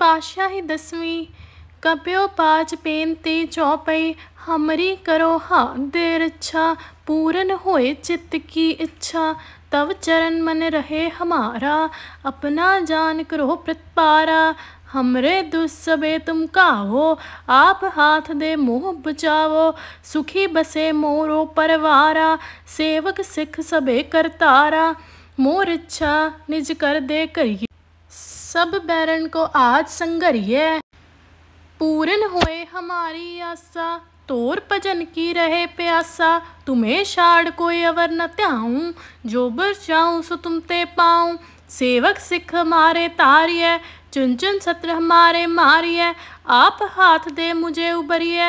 पाशाही दसवीं कप्यो पाच पेनती ते चौपई हमरी करो हा देर इच्छा पूरन होए चित्त की इच्छा तव चरण मन रहे हमारा अपना जान करो प्रतपारा हमरे दुस्सबे तुम का हो आप हाथ दे मुँह बचावो सुखी बसे मोरो परवारा सेवक सिख सबे करतारा मोर इच्छा निज कर दे करिए सब बैरन को आज संगरिए पूर्ण होए हमारी आशा तोर भजन की रहे प्यासा तुम्हें शाड़ कोई अवर न त्याऊँ जो बर चाहूँ सो तुम ते पाऊँ सेवक सिख हमारे तारिय चुन चुन सत्र हमारे मारिय आप हाथ दे मुझे उबरिय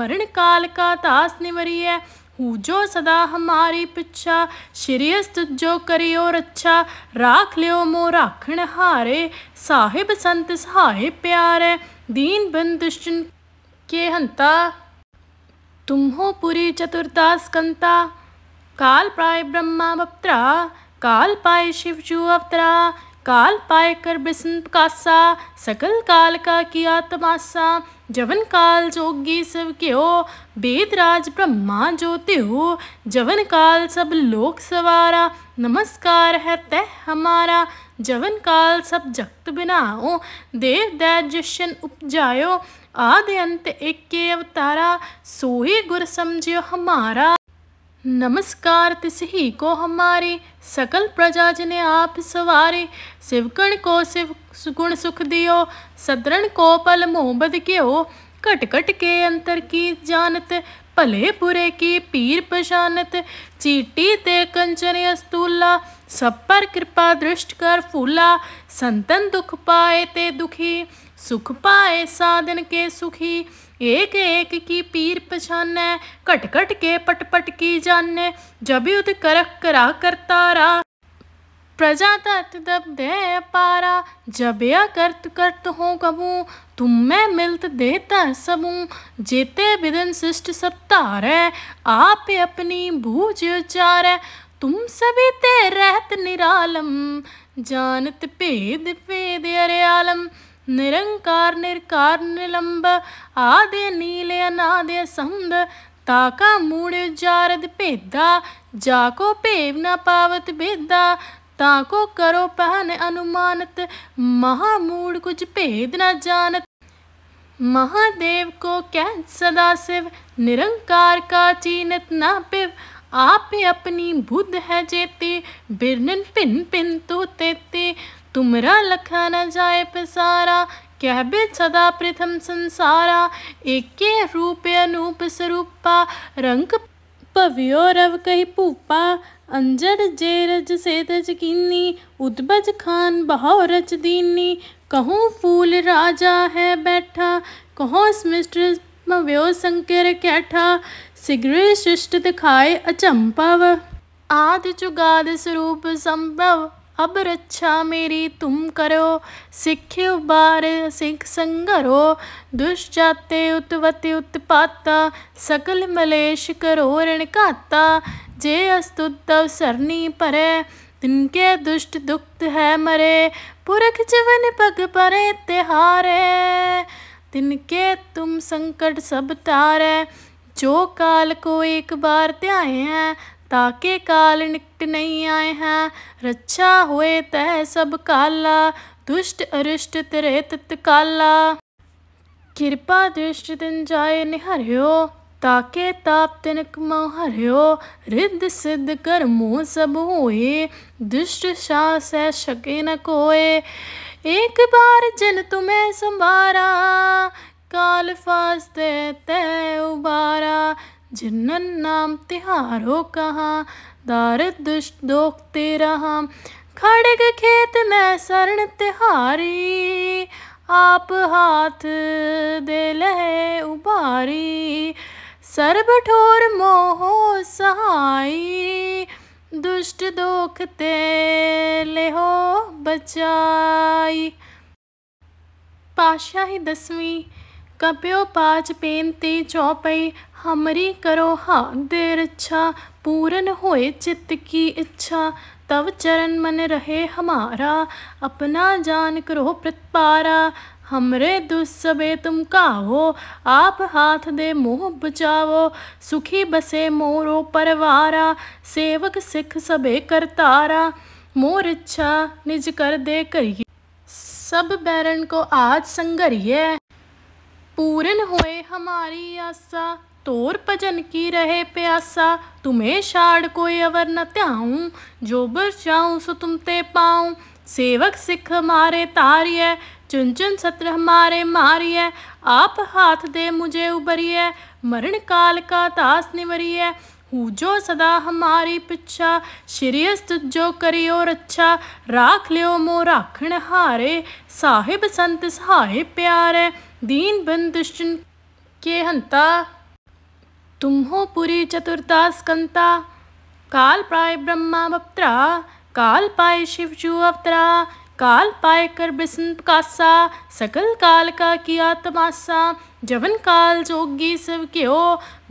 मरण काल का तास निवरिय पूजो सदा हमारी पिछा श्रेयस तुझो करियो रच्छा राख लियो मो राखण हारे साहिब संत सहाय प्यारे दीन बन दुष्टन के हंता तुम्हो पुरी चतुर्दास कंता काल प्राय ब्रह्मा बप्त्रा काल पाए शिव जू अवतरा काल पाए कर बिसन कासा सकल काल का किया तमाशा जवन काल जोगी सब के हो वेदराज ब्रह्मा ज्योति हो जवन काल सब लोक सवारा नमस्कार है तय हमारा जवन काल सब जगत बिनाओ देव दैजन उपजायो आदि अंत एक के अवतारा सोहे गुर समझियो हमारा नमस्कार तिस ही को हमारी सकल प्रजाज ने आप सवारे शिवकण को शिव गुण सुख दियो सदरण को पल मोहबद क्यों कट कट के अंतर की जानत भले बुरे की पीर पशानत चीटी ते कंचन अस्तूला सब पर कृपा दृष्ट कर फूला संतन दुख पाए ते दुखी सुख पाए साधन के सुखी एक एक की पीर पछाने कट कट के पट पट की जाने जबयुद करक करा कर तारा प्रजा तत् दब दे पारा जबया करत करत हो कबू तुम मैं मिलत देता सबू जेते विदन शिष्ट सब तार आप अपनी भूज उचारे तुम सभी ते रहत निरालम जानत भेद भेद अरे आलम निरंकार निरकार निलंब आदे नीले अनादे संद ताका मूड़ जारद भेदा जाको भेव न पावत भेदा ताको करो पहन अनुमानत महामूड कुछ भेद न जानत महादेव को कह सदा शिव निरंकार का चीनत ना पिव आप अपनी बुद्ध है जेते बिरनन पिन पिन तो तेते तुमरा लखा न जाए पसारा कह बिद सदा प्रथम संसारा एक रूपे अनूप स्वरूपा रंग पवियो रव कही पूपा अंजर जे रज से तज कीनी खान बहाव रज दीनी कहूँ फूल राजा है बैठा कहो मिस्टर मव्यो संकर कैठा सिगरे शिष्ट दिखाए अचंपव आदि जुगाद स्वरूप संभव अब रक्षा मेरी तुम करो सिखे उबार सिख संगरो दुष्ट जाते उतवति उत्पाता सकल मलेश करो रणकाता काता जे अस्तुतव सरनी परे तिनके दुष्ट दुख है मरे पुरख जीवन पग परे तिहारे तिनके तुम संकट सब तारे जो काल को एक बार त्याए हैं ताके काल निकट नहीं आए हैं रक्षा हुए तह सब काला दुष्ट अरिष्ट तेरे तत्काला कृपा दुष्ट दिन जाए निहरियो ताके ताप तिनक मोहरियो रिद्ध सिद्ध कर मुँह सब हुए दुष्ट शाह सह शके न कोए एक बार जन तुम्हें संभारा काल फास्ते तय उबारा जिन्नन नाम तिहारो कहाँ दारिद दुष्ट दोखते रहा खड़ग खेत में शरण तिहारी आप हाथ दे लहे उबारी सर्ब ठोर मोहो सहाई दुष्ट दोखते ले हो बचाई पाशाही दसवीं कप्यो पाच पेन ते चौपई हमरी करो हा देर इच्छा पूरन होए चित्त की इच्छा तव चरण मन रहे हमारा अपना जान करो प्रतपारा हमरे दुस्सबे तुम का हो आप हाथ दे मुँह बचाओ सुखी बसे मोरो परवारा सेवक सिख सबे करतारा मोर इच्छा निज कर दे करिए सब बैरन को आज संगरिए पूर्ण होए हमारी आशा तोर भजन की रहे प्यासा तुम्हें शाड़ कोई अवर न त्याऊँ जो बर चाहूँ सो तुम ते पाऊँ सेवक सिख हमारे तारिय चुन चुन सत्र हमारे मारिय आप हाथ दे मुझे उबरिय मरण काल का तास निवरिय ਹੂ ਜੋ ਸਦਾ ਹਮਾਰੀ ਪਿੱਛਾ ਸ਼੍ਰੀ ਅਸਤ ਜੋ ਕਰਿਓ ਰੱਛਾ ਰਾਖ ਲਿਓ ਮੋ ਰਾਖਣ ਹਾਰੇ ਸਾਹਿਬ ਸੰਤ ਸਹਾਏ ਪਿਆਰੇ ਦੀਨ ਬੰਦਿਸ਼ਨ ਕੇ ਹੰਤਾ ਤੁਮਹੋ ਪੁਰੀ ਚਤੁਰਦਾਸ ਕੰਤਾ ਕਾਲ ਪ੍ਰਾਇ ਬ੍ਰਹਮਾ ਬਪਤਰਾ ਕਾਲ ਪਾਇ ਸ਼ਿਵ ਜੂ ਅਵਤਰਾ काल पाए कर बिसन कासा सकल काल का किया तमाशा जवन काल जोगी सब के हो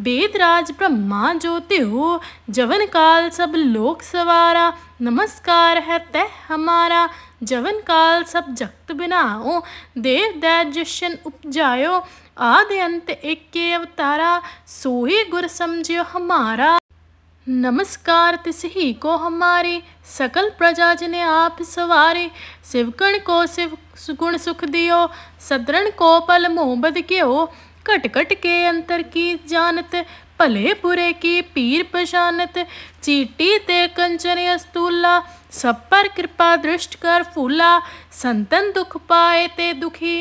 वेदराज ब्रह्मा ज्योति हो जवन काल सब लोक सवारा नमस्कार है तय हमारा जवन काल सब जगत बिनाओ देव दैजन उपजायो आदि अंत एक के अवतारा सोही गुर समझियो हमारा नमस्कार तिसही को हमारे सकल प्रजाजन आप सवारे शिवकण को शिव गुण सुख दियो सदरण को पल मोहबद के हो कट कट के अंतर की जानत भले बुरे की पीर पशानत चीटी ते कंचन अस्तूला सब पर कृपा दृष्ट कर फूला संतन दुख पाए ते दुखी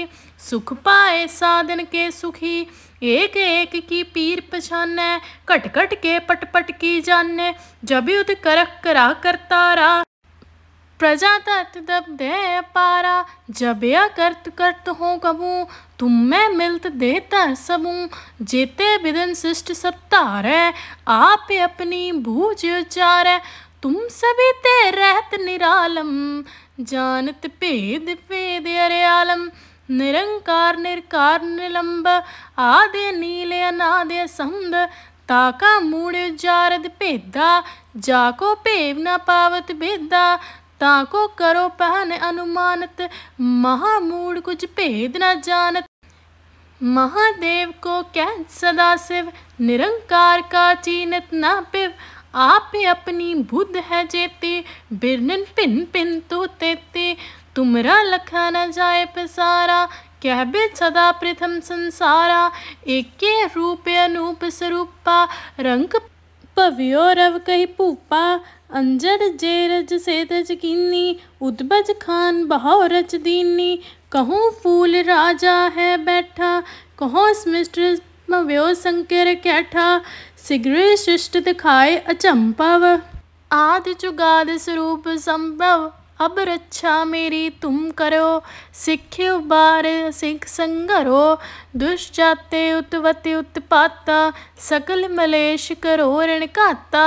सुख पाए साधन के सुखी एक एक की पीर पछाने कट कट के पट पट की जाने जब युद्ध करक करा करतारा प्रजा तत् दब दे पारा जब या करत करत हो कबू तुम मैं मिलत देता सबू जेते विदन शिष्ट सब तारे आप अपनी भूज उचारे तुम सभी ते रहत निरालम जानत भेद भेद अरे आलम निरंकार निरकार निलंब आदे नीले अनादे संद ताका मूड़ जारद भेदा जाको भेव न पावत भेदा ताको करो पहन अनुमानत महामूड कुछ भेद न जानत महादेव को कह सदा शिव निरंकार का चीनत ना पिव आप अपनी बुद्ध है जेती बिरनन पिन पिन तू तेती तुमरा लखा न जाए पसारा कह बिल सदा प्रथम संसारा एक रूप अनूप स्वरूपा रंग पवियो रव कही पूपा अंजर जे रज से तज किन्नी उद्बज खान बहाव रच दीनी कहूँ फूल राजा है बैठा कहो स्मिष्ट मव्यो संकर कैठा शीघ्र शिष्ट दिखाए अचंपव आदि चुगाद स्वरूप संभव अब रक्षा मेरी तुम करो सिखे उबार सिख संगरो दुष्जाते उत्वति उत्पाता सकल मलेश करो ऋण काता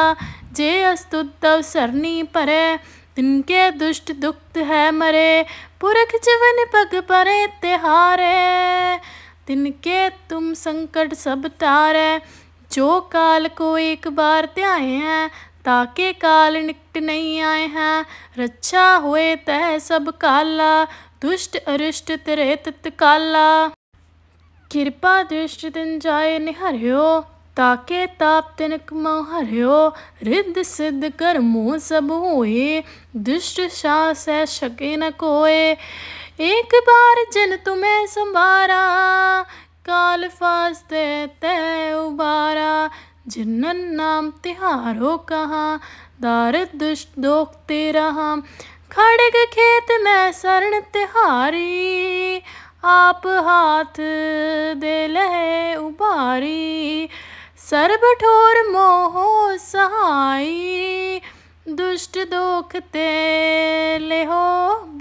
जे अस्तुतव सरनी परे तिनके दुष्ट दुख्त है मरे पुरख जीवन पग परे तिहारे तिनके तुम संकट सब तारे जो काल को एक बार त्याए हैं ताके काल निकट नहीं आए हैं रक्षा हुए तह सब काला दुष्ट अरिष्ट तेरे तत्काला कृपा दृष्ट दिन जाय निहरियो ताके ताप तिनक मोहरियो रिद्ध सिद्ध कर मोह सब होए दुष्ट शाह है शके न कोए एक बार जन तुम्हें संभारा काल फास्ते तय उबारा जिन्नन नाम तिहारो कहा दारिद दुष्ट दोखते रहा खड़ग खेत में शरण तिहारी आप हाथ दे लहे उबारी सर्ब ठोर मोहो सहाई दुष्ट दोख ते ले हो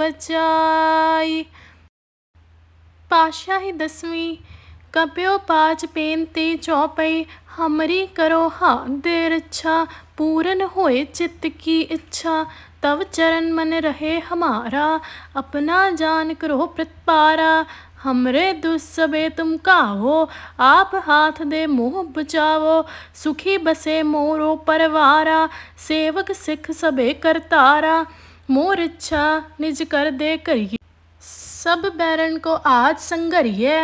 बचाई पाशाही दसवीं कप्यो पाच पेन चौपई हमरी करो हा देर इच्छा पूरन होए चित्त की इच्छा तव चरण मन रहे हमारा अपना जान करो प्रतपारा हमरे दुस्सबे तुम का हो आप हाथ दे मुँह बचाओ सुखी बसे मोरो परवारा सेवक सिख सबे करतारा मोर इच्छा निज कर दे करिए सब बैरन को आज संगरिए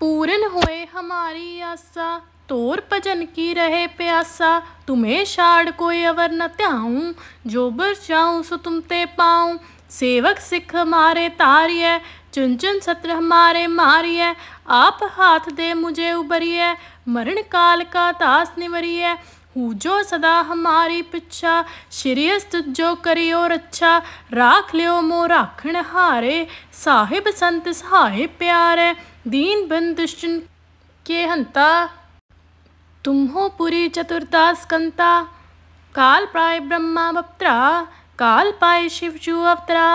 पूरन होए हमारी आसा तोर भजन की रहे प्यासा तुम्हें शाड़ कोई अवर न त्याऊँ जो बर चाहूँ सो तुम ते पाऊँ सेवक सिख हमारे तारिय चुन चुन सत्र हमारे मारिय आप हाथ दे मुझे उबरिय मरण काल का तास निवरिय हूजो सदा हमारी पिछा श्रीयस्त जो करियो रच्छा राख लियो मो राखण हारे साहिब संत सहाय प्यारे दीन बंद दुष्टन के हंता तुम हो पुरी चतुर्दा स्कंता काल पाए ब्रह्मा बप्त्रा काल पाए शिव जू अवतरा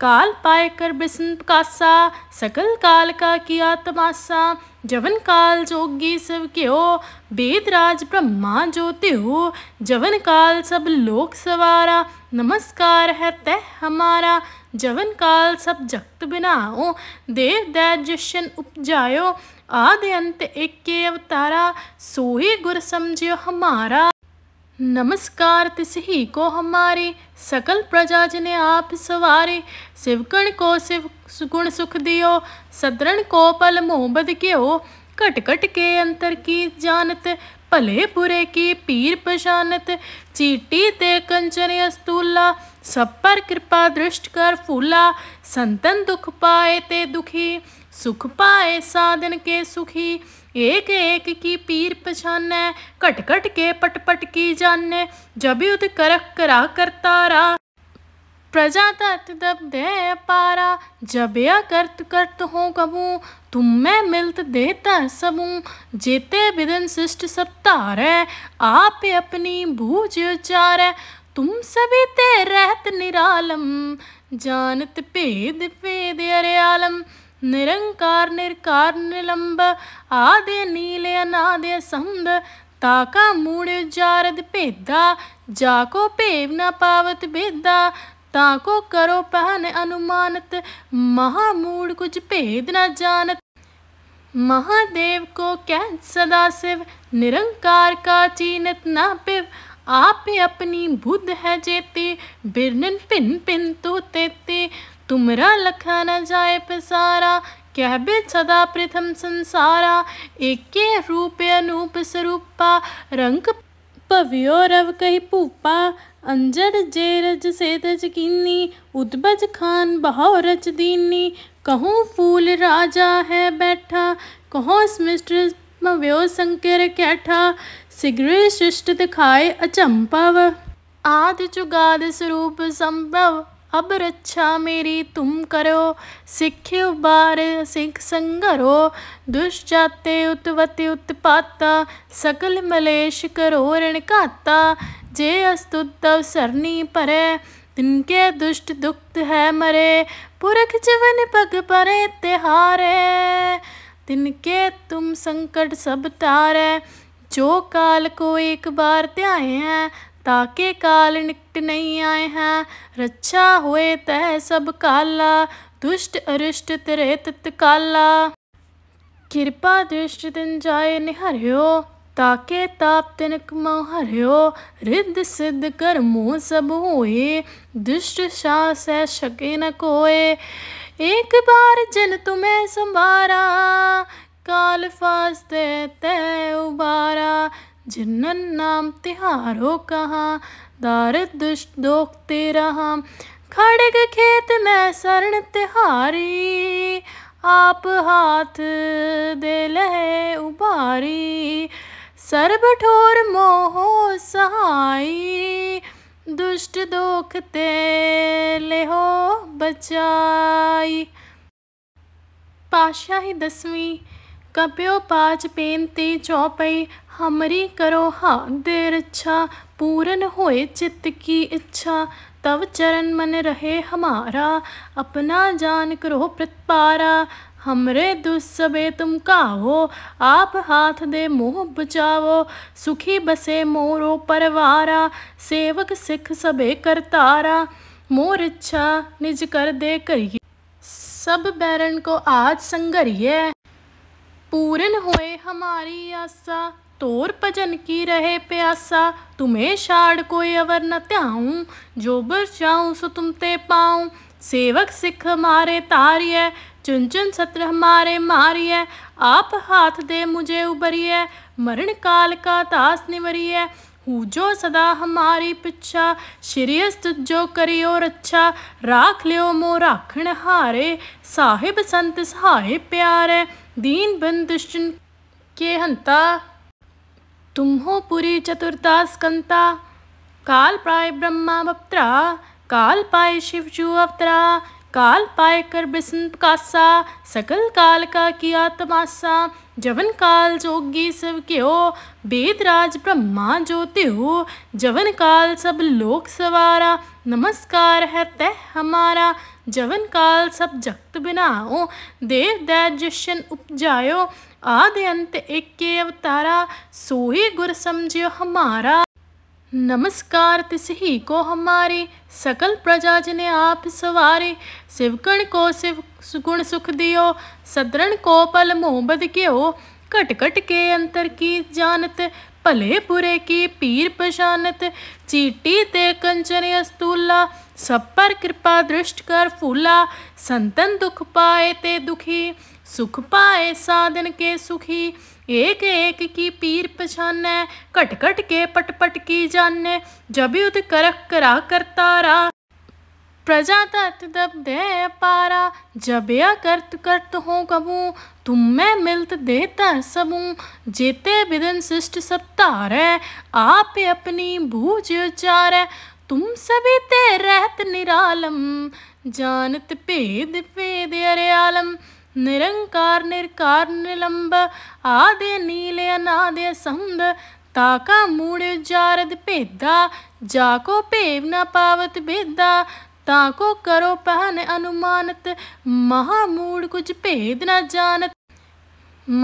काल पाए कर बिस्म कासा सकल काल का किया तमाशा जवन काल जोगी सब वेद वेदराज ब्रह्मा ज्योति हो जवन काल सब लोक सवारा नमस्कार है तय हमारा ਜਵਨ ਕਾਲ ਸਭ ਜਗਤ ਬਿਨਾਉ ਦੇਵ ਦੈ ਜਿਸ਼ਨ ਉਪਜਾਇਓ ਆਦ ਅੰਤ ਏਕੇ ਅਵਤਾਰਾ ਸੋਹੀ ਗੁਰ ਸਮਝਿਓ ਹਮਾਰਾ नमस्कार तिसहि को हमारे सकल प्रजा जिन्हें आप सवारे शिव कण को शिव गुण सुख दियो सदरण को पल मोहबद कियो कट कट के अंतर की जानत भले बुरे की पीर पहचानत चीटी ते कंचन अस्तूला सब पर कृपा दृष्ट कर फूला संतन दुख पाए ते दुखी सुख पाए साधन के सुखी एक एक की पीर पछाने कट कट के पट पट की जाने जब युद्ध करक करा करता रा प्रजा तत् दब दे पारा जब या करत करत हो कबू तुम मैं मिलत देता सबू जेते विदन शिष्ट सब आप अपनी भूज उचार तुम सभी ते रहत निरालम जानत भेद भेद अरे आलम निरंकार निरकार निलंब आदि नीले अनादे समद ताका मूड़ जारद भेदा जाको भेव न पावत भेदा ताको करो पहन अनुमानत महामूड कुछ भेद न जानत महादेव को कह सदा शिव निरंकार का चीनत न पिव आपे अपनी बुद्ध है जेते बिरनन पिन पिन तो तेते तुमरा लखा न जाए पसारा कहबे सदा प्रथम संसारा एके रूपे अनूप स्वरूपा रंग भव्यो रव कही भूपा अंजर जे रज से तज कीनी उद्बज खान बहो रज दीनी कहूँ फूल राजा है बैठा कहो स्मिस्ट मव्यो संकर कैठा ਸਿਗਰੇ ਸ਼ਿਸ਼ਟ ਦਿਖਾਏ ਅਚੰਪਵ ਆਦ ਚੁਗਾਦ ਸਰੂਪ ਸੰਭਵ ਅਬ ਰੱਛਾ ਮੇਰੀ ਤੁਮ ਕਰੋ ਸਿੱਖਿਉ ਬਾਰ ਸਿੱਖ ਸੰਗਰੋ ਦੁਸ਼ਚਾਤੇ ਉਤਵਤਿ ਉਤਪਾਤਾ ਸਕਲ ਮਲੇਸ਼ ਕਰੋ ਰਣ ਘਾਤਾ ਜੇ ਅਸਤੁਤਵ ਸਰਨੀ ਪਰੈ ਤਿਨਕੇ ਦੁਸ਼ਟ ਦੁਖਤ ਹੈ ਮਰੇ ਪੁਰਖ ਜਵਨ ਪਗ ਪਰੇ ਤਿਹਾਰੇ ਤਿਨਕੇ ਤੁਮ ਸੰਕਟ ਸਭ ਤਾਰੈ जो काल को एक बार त्याए हैं ताके काल निकट नहीं आए हैं रक्षा होए तह सब काला दुष्ट अरिष्ट तेरे तत्काला कृपा दृष्ट दिन जाए निहरियो ताके ताप तिनक मोहरियो रिद्ध सिद्ध कर मोह सब होए दुष्ट शास है शके न कोए एक बार जन तुम्हें संभारा ਕਾਲ ਫਾਸਤੇ ਤੇ ਉਬਾਰਾ ਜਿਨਨ ਨਾਮ ਤਿਹਾਰੋ ਕਹਾ ਦਾਰ ਦੁਸ਼ਟ ਦੋਖ ਤੇਰਾ ਖੜਗ ਖੇਤ ਮੈਂ ਸਰਣ ਤਿਹਾਰੀ ਆਪ ਹਾਥ ਦੇ ਲੈ ਉਬਾਰੀ ਸਰਬ ਠੋਰ ਮੋਹ ਸਹਾਈ ਦੁਸ਼ਟ ਦੋਖ ਤੇ ਹੋ ਬਚਾਈ ਪਾਸ਼ਾ ਹੀ ਦਸਵੀਂ कपियो पाच पेनती चौपई हमरी करो हा देर इच्छा पूरन होए चित्त की इच्छा तव चरण मन रहे हमारा अपना जान करो प्रतपारा हमरे दुस्सबे तुम का हो आप हाथ दे मुँह बचाओ सुखी बसे मोरो परवारा सेवक सिख सबे करतारा मोर इच्छा निज कर दे करिए सब बैरन को आज संगरिए पूरन होए हमारी आशा तोर भजन की रहे प्यासा तुम्हें छाड़ कोई अवर न त्याऊँ जो बर चाहूँ सो तुम ते पाऊँ सेवक सिख हमारे तारिय चुन चुन सत्र हमारे मारिय आप हाथ दे मुझे उबरिय मरण काल का तास निवरिय पूजो सदा हमारी पिछा ਸ਼੍ਰੀਅਸ ਤੁਜੋ ਕਰਿਓ ਰੱਛਾ ਰਾਖ ਲਿਓ ਮੋ ਰਾਖਣ ਹਾਰੇ ਸਾਹਿਬ ਸੰਤ ਸਹਾਏ ਪਿਆਰੇ दीन बन दुष्टन के हंता तुम हो पुरी चतुर्दास कंता काल प्राय ब्रह्मा बप्त्रा काल पाए शिव जू अवतरा काल पाए कर बिसन कासा सकल काल का किया तमाशा जवन काल जोगी सब क्यो वेदराज ब्रह्मा ज्योति हो जवन काल सब लोक सवारा नमस्कार है तह हमारा ਜਵਨ ਕਾਲ ਸਭ ਜਗਤ ਬਿਨਾਓ ਦੇਵ ਦੈ ਜਿਸ਼ਨ ਉਪਜਾਇਓ ਆਦਿ ਅੰਤ ਏਕੇ ਅਵਤਾਰਾ ਸੋਹੀ ਗੁਰ ਸਮਝਿਓ ਹਮਾਰਾ नमस्कार तिसही को हमारे सकल प्रजा जने आप सवारे शिवकण को शिव गुण सुख दियो सदरण को पल मोहब्बत क्यो कट कट के अंतर की जानत भले बुरे की पीर पशानत चीटी ते कंचन अस्तूला सब पर कृपा दृष्ट कर फूला संतन दुख पाए ते दुखी सुख पाए साधन के सुखी एक एक की पीर पछाने कट कट के पट पट की जाने जब युद्ध करक करा कर तारा प्रजा तत् दब दे पारा जब या करत करत हो कबू तुम मैं मिलत देता सबू जेते विदन शिष्ट सब तारे आप अपनी भूज उचारे तुम सभी ते रहत निरालम जानत भेद भेद अरे आलम निरंकार निरकार निलंब आदि नीले अनादे संब ताका मूड़ जारद भेदा जाको पेव न पावत भेदा ताको करो पहन अनुमानत महामूड कुछ भेद न जानत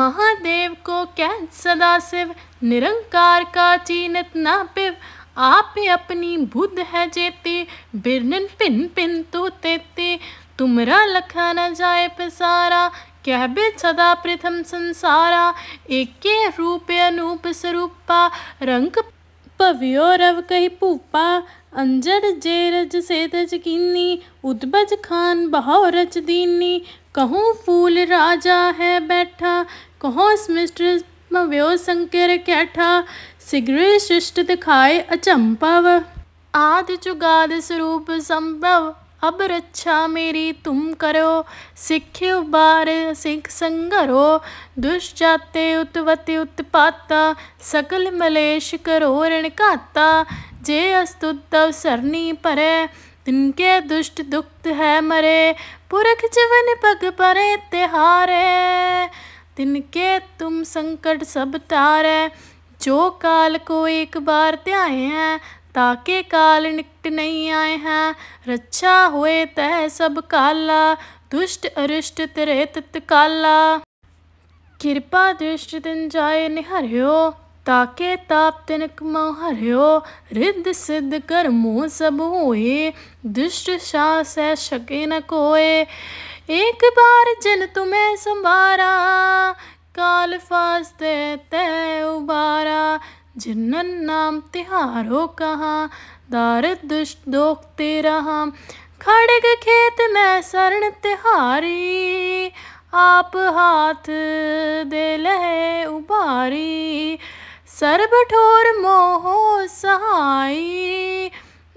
महादेव को कह सदा शिव निरंकार का चीनत ना पिव आप अपनी बुध है जेते बिरनन पिन पिन तो तेते तुमरा लखा न जाए पसारा कहबे सदा प्रथम संसारा एके रूप अनूप स्वरूपा रंग भव्यो रव कही भूपा अंजर जे रज से तज कीनी उद्बज खान बहो रज दीनी कहूँ फूल राजा है बैठा कहो स्मिष्ट मव्यो शंकर कैठा ਸਿਗਰੇ ਸ੍ਰਿਸ਼ਟ ਦਿਖਾਏ ਅਚੰਪਵ ਆਦਿ ਚੁਗਾਦ ਸਰੂਪ ਸੰਭਵ ਅਬ ਰੱਛਾ ਮੇਰੀ ਤੁਮ ਕਰੋ ਸਿੱਖਿਓ ਬਾਰ ਸਿੱਖ ਸੰਗਰੋ ਦੁਸ਼ ਜਾਤੇ ਉਤਵਤੇ ਉਤਪਾਤਾ ਸਕਲ ਮਲੇਸ਼ ਕਰੋ ਰਣ ਘਾਤਾ ਜੇ ਅਸਤੁਤਵ ਸਰਨੀ ਪਰੇ ਤਿਨਕੇ ਦੁਸ਼ਟ ਦੁਖਤ ਹੈ ਮਰੇ ਪੁਰਖ ਜਵਨ ਪਗ ਪਰੇ ਤਿਹਾਰੇ ਤਿਨਕੇ ਤੁਮ ਸੰਕਟ ਸਭ ਤਾਰੇ जो काल को एक बार त्याए हैं ताके काल निकट नहीं आए हैं रक्षा होए तह सब काला दुष्ट अरिष्ट तेरे तत्काला कृपा दृष्ट दिन जाय निहरियो ताके ताप तिनक मोहरियो रिद्ध सिद्ध कर मोह सब हुए दुष्ट शाह सह शके न कोए एक बार जन तुम्हें संभारा ਕਾਲ ਫਾਸਤੇ ਤੇ ਉਬਾਰਾ ਜਿਨਨ ਨਾਮ ਤਿਹਾਰੋ ਕਹਾ ਦਾਰ ਦੁਸ਼ਟ ਦੋਖ ਰਹਾ ਖੜਗ ਖੇਤ ਮੈਂ ਸਰਣ ਤਿਹਾਰੀ ਆਪ ਹਾਥ ਦੇ ਲੈ ਉਬਾਰੀ ਸਰਬ ਠੋਰ ਮੋਹ ਸਹਾਈ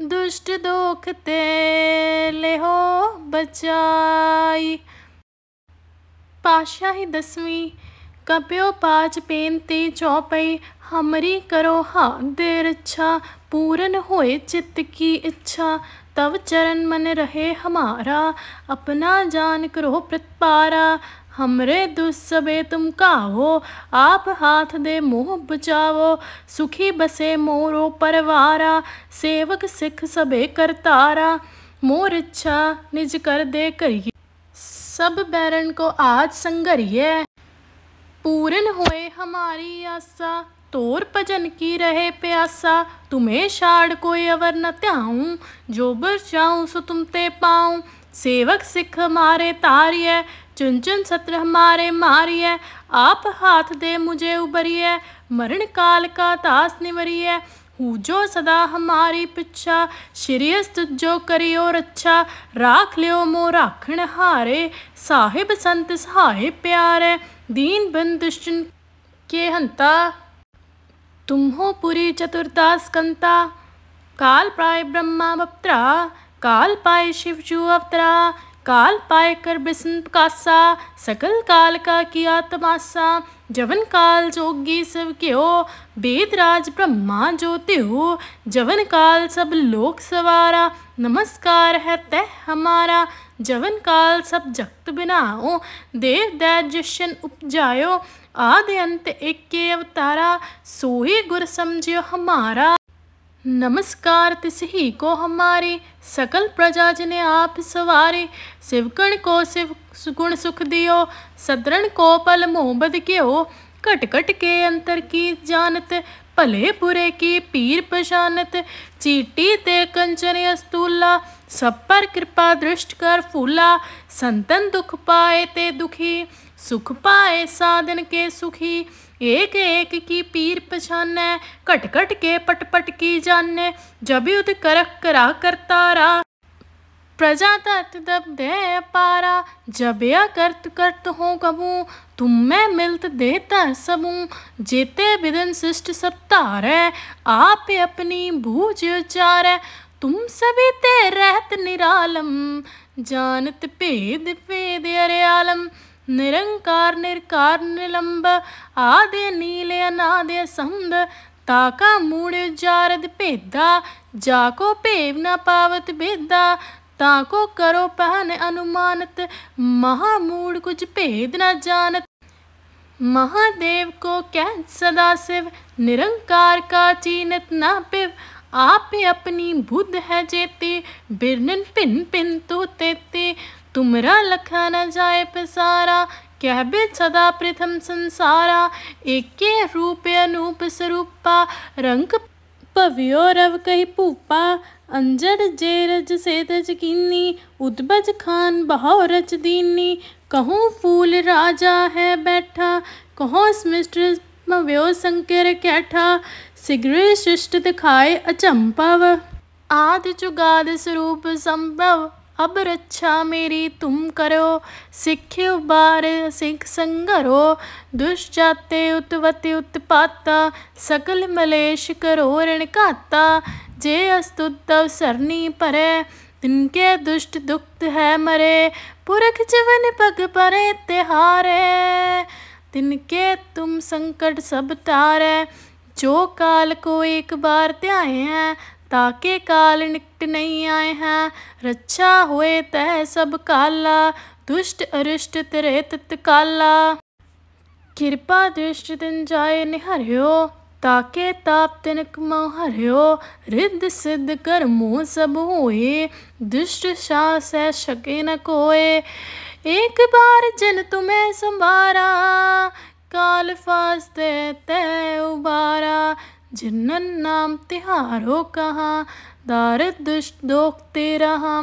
ਦੁਸ਼ਟ ਦੋਖ ਤੇ ਹੋ ਬਚਾਈ ਪਾਸ਼ਾ ਹੀ ਦਸਵੀਂ कप्यो पाच पेनते चौपई हमरी करो हा देर इच्छा पूरन होए चित्त की इच्छा तव चरण मन रहे हमारा अपना जान करो प्रतपारा हमरे दुस्सबे तुम का हो आप हाथ दे मुँह बचाओ सुखी बसे मोरो परवारा सेवक सिख सबे करतारा मोर इच्छा निज कर दे करिए सब बैरन को आज संगरिए पूर्ण होए हमारी आशा तोर भजन की रहे प्यासा तुम्हें शाड़ कोई अवर न त्याऊँ जो बर चाहूँ सो तुम ते पाऊँ सेवक सिख हमारे तारिय चुन चुन सत्र हमारे मारिय आप हाथ दे मुझे उबरिय मरण काल का तास निवरिय हूजो सदा हमारी पिछा श्रीयस्त जो करियो रच्छा राख लियो मो राखण हारे साहिब संत सहाय प्यारे दीन बन दुष्टन के हंता तुम्हो पुरी चतुर्दास कंता काल प्राय ब्रह्मा बप्त्रा काल पाए जू अवतरा काल पाए कर बिस्त कासा सकल काल का किया तमाशा जवन काल जोगी सब क्यो वेदराज ब्रह्मा ज्योति हो जवन काल सब लोक सवारा नमस्कार है तह हमारा जवन काल सब जगत बिनाओ देव दैजशन उपजायो आदि अंत एक अवतारा सोही गुर समझियो हमारा नमस्कार तिसही को हमारी सकल प्रजा जिने आप सवारी शिवकण को शिव गुण सुख दियो सदरण को पल मोहबद के हो कट कट के अंतर की जानत भले बुरे की पीर पशानत चीटी ते कंचन अस्तूला सब पर कृपा दृष्ट कर फूला संतन दुख पाए ते दुखी सुख पाए साधन के सुखी एक एक की पीर पछाने कट कट के पटपट पट की जाने जब युद्ध करक करा करतारा प्रजा तत् दब दे पारा जब या करत करत हो कबू तुम मैं मिलत देता सबू जेते विदन शिष्ट सब तार आप अपनी भूज उचारे तुम सभी ते रहत निरालम जानत भेद भेद अरे निरंकार निरकार निलंब आदे नीले अनादे समद ताका मूड़ जारद भेदा जाको भेव न पावत भेदा ताको करो पहन अनुमानत महामूड कुछ भेद न जानत महादेव को कह सदा शिव निरंकार का चीनत ना पिव आप अपनी बुद्ध है जेते बिरनन पिन पिन तो तेते तुमरा लखा न जाए पसारा कहबे सदा प्रथम संसारा एके रूप अनूप स्वरूपा रंग पवियो रव कही पूपा अंजर जे रज से तज किन्नी उद्बज खान बहाव रच दीनी कहूँ फूल राजा है बैठा कहो स्मिष्ट मव्यो शंकर कैठा ਸਿਗਰੇ ਸ਼ਿਸ਼ਟ ਦਿਖਾਏ ਅਚੰਪਵ ਆਦਿ ਚੁਗਾਦ ਸਰੂਪ ਸੰਭਵ ਅਬ ਰੱਛਾ ਮੇਰੀ ਤੁਮ ਕਰੋ ਸਿੱਖਿਉ ਬਾਰ ਸਿੱਖ ਸੰਗਰੋ ਦੁਸ਼ਚਾਤੇ ਉਤਵਤਿ ਉਤਪਾਤਾ ਸਕਲ ਮਲੇਸ਼ ਕਰੋ ਰਣ ਘਾਤਾ ਜੇ ਅਸਤੁਤਵ ਸਰਨੀ ਪਰੈ ਤਿਨਕੇ ਦੁਸ਼ਟ ਦੁਖਤ ਹੈ ਮਰੇ ਪੁਰਖ ਜਵਨ ਪਗ ਪਰੇ ਤਿਹਾਰੇ ਤਿਨਕੇ ਤੁਮ ਸੰਕਟ ਸਭ ਤਾਰੈ जो काल को एक बार त्याए हैं ताके काल निकट नहीं आए हैं रक्षा हुए तह सब काला दुष्ट अरिष्ट तेरे तत्काला कृपा दृष्ट दिन जाए निहर्यो ताके ताप तिनक मोहर्यो रिद्ध सिद्ध कर मुँह सब हुए दुष्ट शास है शके न कोए एक बार जन तुम्हें संभारा ਕਾਲ ਫਾਸਤੇ ਤੇ ਉਬਾਰਾ ਜਿਨਨ ਨਾਮ ਤਿਹਾਰੋ ਕਹਾ ਦਾਰ ਦੁਸ਼ਟ ਦੋਖ ਤੇ ਰਹਾ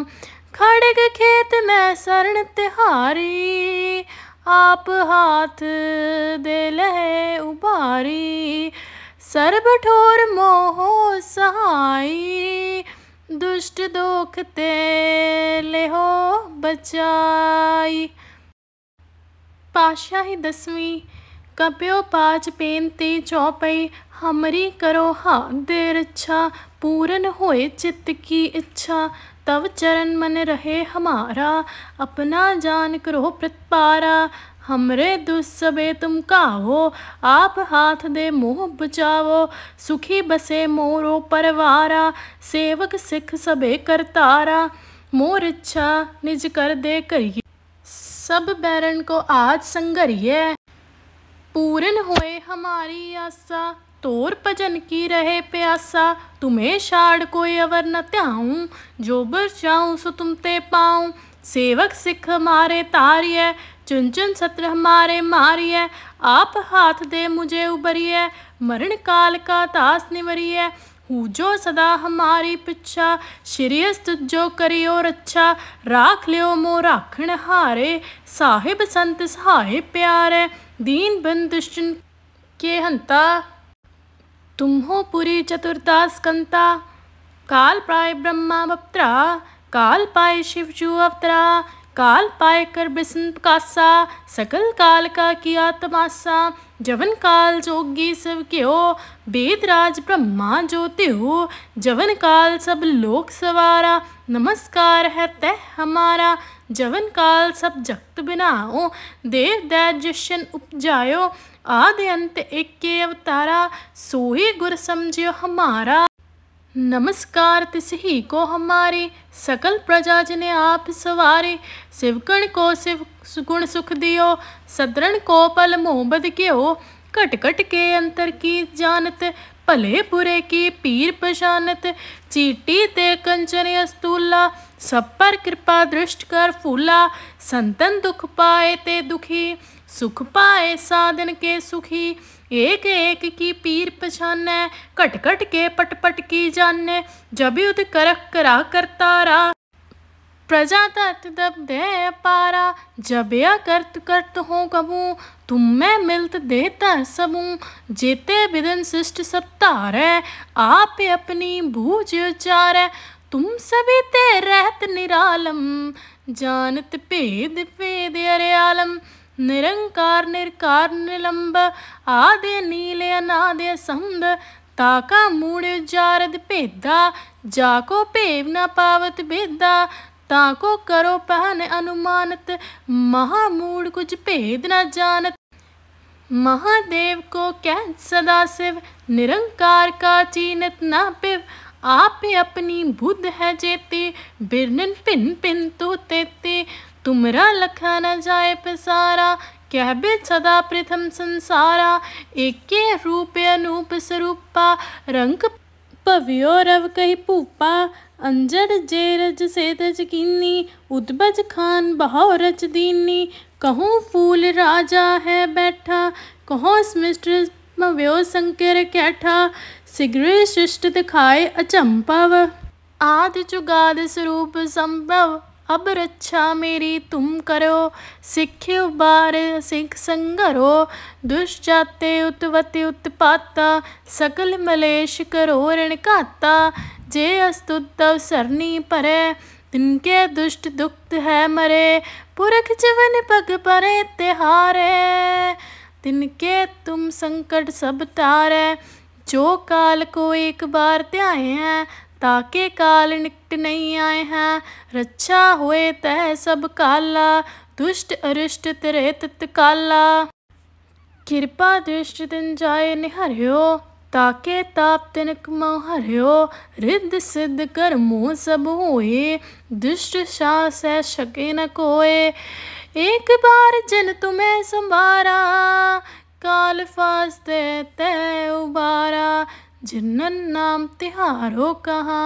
ਖੜਗ ਖੇਤ ਮੈਂ ਸਰਣ ਤਿਹਾਰੀ ਆਪ ਹਾਥ ਦੇ ਲੈ ਉਬਾਰੀ ਸਰਬ ਠੋਰ ਮੋਹ ਸਹਾਈ ਦੁਸ਼ਟ ਦੋਖ ਤੇ ਲਿਹੋ ਬਚਾਈ ਪਾਸ਼ਾ ਹੀ ਦਸਵੀਂ कप्यो पाच पेनते चौपई हमरी करो हा देर इच्छा पूरन होए चित्त की इच्छा तव चरण मन रहे हमारा अपना जान करो प्रतपारा हमरे दुस्सबे तुम का हो आप हाथ दे मुँह बचावो सुखी बसे मोरो परवारा सेवक सिख सबे करतारा मोर इच्छा निज कर दे करिए सब बैरन को आज संगरिए पूरन होए हमारी आशा तोर भजन की रहे प्यासा तुम्हें छाड़ कोई अवर न त्याऊँ जो बरसाऊँ सो तुम ते पाऊँ सेवक सिख हमारे तारिय चुन चुन सत्र हमारे मारिय आप हाथ दे मुझे उबरिय मरण काल का तास निवरिय हूजो सदा हमारी पिछा श्रेयस तुझो करियो रच्छा राख लियो मो राखण हारे साहिब संत सहाय प्यारे दीन बन के हंता तुम हो पुरी चतुर्दास कंता काल पाए ब्रह्मा बप्त्रा काल पाय जु अवतरा काल पाय कर बिसन कासा सकल काल का किया तमाशा जवन काल जोगी सब क्यो वेदराज ब्रह्मा ज्योति हो जवन काल सब लोक सवारा नमस्कार है तय हमारा जवन काल सब जगत बिनाओ देव दैजन उपजायो आदि अंत एक अवतारा सोही गुर समझियो हमारा नमस्कार तिस ही को हमारे सकल प्रजा जिन्हें आप सवारे शिवकण को शिव सुगुण सुख दियो सदरण को पल मोहबद के हो कट के अंतर की जानत भले बुरे की पीर पशानत चीटी ते कंचन अस्तूला सब पर कृपा दृष्ट कर फूला संतन दुख पाए ते दुखी सुख पाए साधन के सुखी एक एक की पीर पछाने घट घट के पट पट की जाने जब युद्ध करख करा करता रा प्रजा तत् दब दे पारा या करत करत हो कबहु तुम मैं मिलत देता सबू जेते बिदन शिष्ट सब तारै आप अपनी भूज उचारै तुम सभी ते रहत निरालम जानत भेद भेद अरे आलम निरंकार निरकार निलंब आदे नीले अनादे संद ताका मूड़ जारद भेदा जाको भेव न पावत भेदा ताको करो पहन अनुमानत महामूड कुछ भेद न जानत महादेव को कह सदा शिव निरंकार का चीनत न पिव आप अपनी बुद्ध है जेते बिरनन पिन पिन तो तेते तुमरा लखा न जाए पसारा कह बे सदा प्रथम संसारा एक रूप अनूप स्वरूपा रंग पवियो रव कही पूपा अंजर जेरज सेदज किन्नी उदबज खान बहारच दीनी कहूँ फूल राजा है बैठा कहो मिस्ट्रेस व्यो संकर कैठा सिगरे शिष्ट दिखाए अचंपव आदि चुगाद स्वरूप संभव अब रक्षा मेरी तुम करो सिखे उबार सिख संगरो दुष्जाते उतवति उत्पाता सकल मलेश करो ऋण जे अस्तुतव सरणी परे तिनके दुष्ट दुख्त है मरे पुरख जीवन पग परे तिहारे तिनके तुम संकट सब तारे जो काल को एक बार त्याए हैं ताके काल निकट नहीं आए हैं रक्षा हुए तह सब काला दुष्ट अरिष्ट तिरे तत्काला कृपा दृष्ट दिन जाए निहरियो ताके ताप तिनक हरियो रिद्ध सिद्ध कर मोह सब होए दुष्ट सास है शके न कोए एक बार जन तुम्हें संभारा काल फास्ते तय उबारा जिनन नाम तिहारो कहा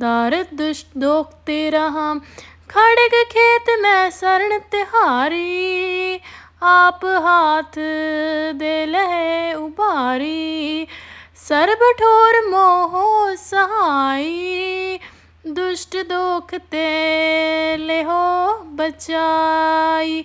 दार दुष्ट दोखते रहा खड़ग खेत में शरण तिहारी आप हाथ दे लहे उबारी सर्वठोर मोहो सहाई दुष्ट दुख ते ले हो बचाई